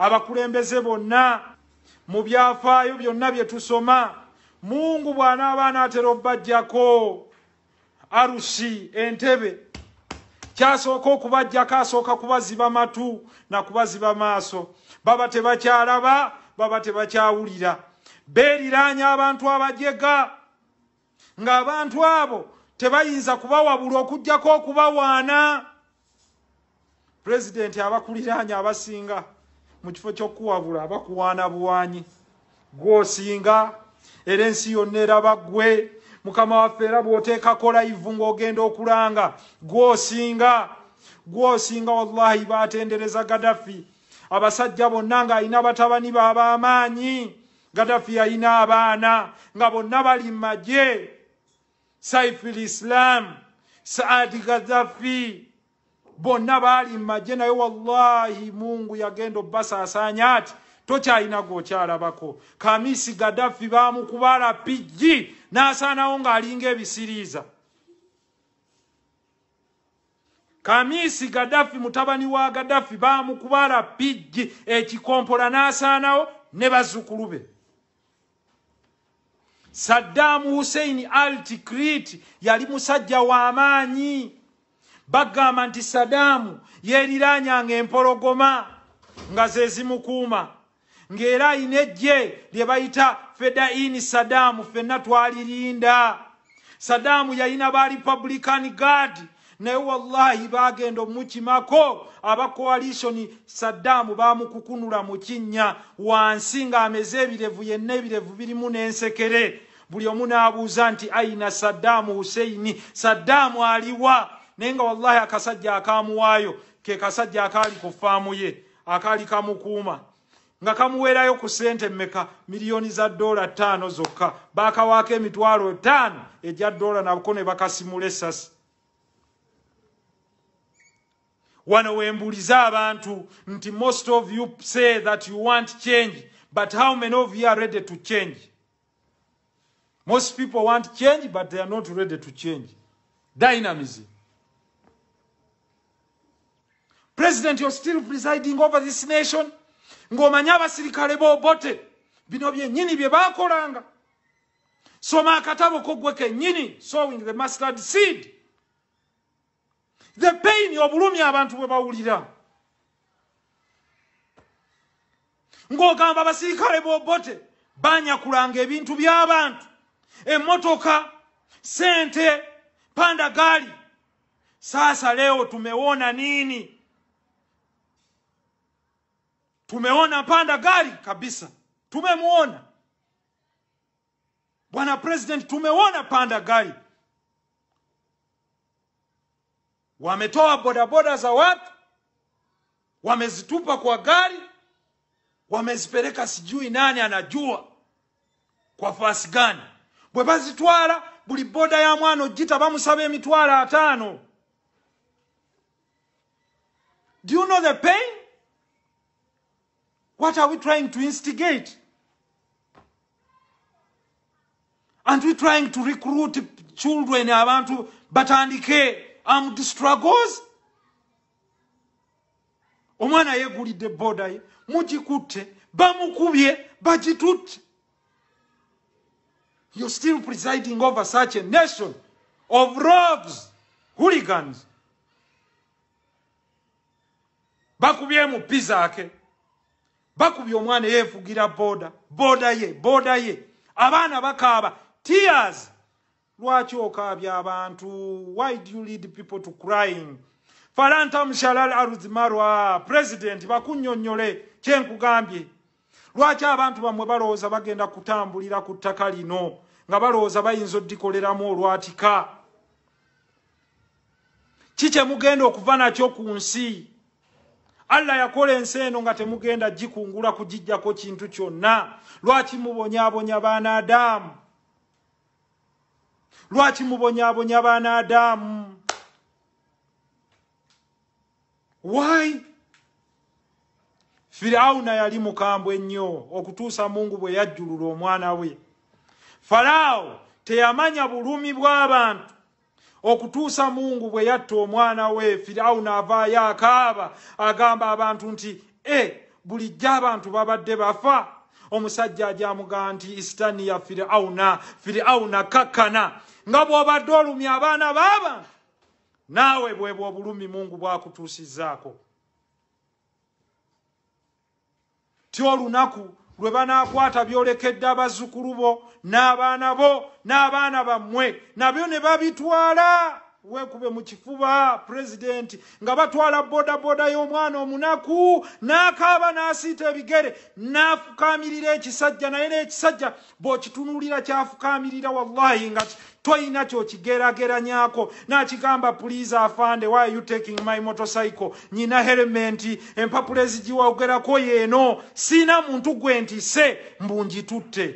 abakulembeze bonna mu byafaayo byonna bye tusoma mungu bw'anaaba anaatera obbajjako arusi entebe kyasooka okubajjako asooka kubaziba matu nakubaziba maaso baba tebakyalaba baba tebakyawulira beeriraanya abantu abajega ng'abantu abo tebayinza kubawabula okugjako okubawaana pulezidenti abakuliraanya abasinga mu kifo ky'okuwabula bakuwaana buwaanyi gw'osinga era ensi yonna eraba ggwe mukama waffe era bw'oteekako layivu ng'ogenda okulanga gw'osinga gw'osinga wallahi baatendereza gadafi abasajja bonna ng'alina batabani baab'amaanyi gadafi yalina abaana nga bonna bali mu magye saifu l islam saadi gadafi bonna baali mumagye naye wallahi mungu yagenda obbasaasaanya ati tokyalina gokyalabako kamisi gadafi bamukubaala pijji nasaanawo ngaalinga ebisiriiza kamisi gadafi mutabani wa gadafi bamukubaala pijji ekikompola nasaanawo ne bazzukulu be saddamu husseini alticrit yali musajja w'amaanyi bagamba nti sadaamu yeeriranyanga empologoma nga zezimukuuma ngaera ayina ejje lye bayita fedaini sadaamu fenna twalirinda sadaamu yayina ba republican gard naye wallahi bagenda omukimako aba koalitioni sadaamu bamukukunula mu kinnya wansi ng'ameze ebirevu yenna ebirevu birimu n'ensekere buli omu n'abuuza nti ayina sadaamu husseini sadaamu aliwa naye nga wallahi akasajja akamuwaayo ke kasajja akaali ku faamu ye akaali kamukuuma nga kamuweerayo ku sente mmeka miliyoni za dola ttaano zokka bakawaako emitwalo ttaano ejja dola nako ne bakasimula essasi wano wembuliza abantu nti most of you say that you want change but how many of you are ready to change most people want change but they are not ready to change dynamism president you're still presiding over this nation ngomanya abasirikale bobote bino byennyini bye bakolanga soma akatabo kogwe kennyini sowing the mustard seed the pain obulumi abantu bwe bawulira ng'ogamba abasirikale bobote banyakulanga ebintu by'abantu emmotoka sente panda gali sasa leo tumewona nini Tumeona panda gari kabisa, tumemwona bwana president, tumeona panda gari. Wametoa bodaboda za watu wamezitupa kwa gari, wamezipeleka sijui nani anajua kwa fasi gani bwe bazitwala buli boda ya mwana ogita bamusaba mitwala atano do you know the pain What are we trying to instigate? Aren't we trying to recruit children around to batandike armed struggles? Omwana yegulide boda ye. Mujikute. Bamukubye. Bajitute. You're still presiding over such a nation of rogues, hooligans. Bakubye mu pizza ake. Okay? bakubye omwana yeefugira boda boda ye boda ye abaana bakaaba tears lwaki okaabya abantu why do you lead people to crying falanta mushalal aruzimarwa president bakunyonyole kyenkugambye lwaki abantu bamwe balowooza bagenda kutambulira ku ttaka lino nga balowooza bayinza oddikoleramu olwatika kikyemugenda okuva nakyo ku nsi Allah yakola ensi eno nga temugenda gikungula kugiggyako kintu kyonna lwaki mubonyaabonya baana adamu lwaki mubonyaabonya baana adamu why firawuna yali mukambwe ennyo okutuusa mungu bwe yajjulula omwana we falaawo teyamanya bulumi bw'abantu okutuusa mungu bwe yatta omwana we firawu naavaayo akaaba agamba abantu nti e bulijjo abantu babadde bafa omusajja ajamuga nti isitaniya firawuna firawuna kakkana nga bw'obadde olumi abaana b'abantu naawe bwebwa obulumi mungu bwakutuusizaako ti olunaku lwe banaakwata byolekedde abazzukulu bo n'abaana bo n'abaana bammwe nabyo ne babitwala wekube mu kifuba pulezidenti nga batwala bodaboda y'omwana omunaku n'akaaba n'asiita ebigere n'afukaamirira ekisajja naye n'ekisajja bw'okitunulira kyafukaamirira wallahi nga toyina kyokigerageranyako n'akigamba pulize afande why you taking my motocycle nyina helementi empapula ezigiwaogerako yeeno siina muntu gwe ntise mbu ngitutte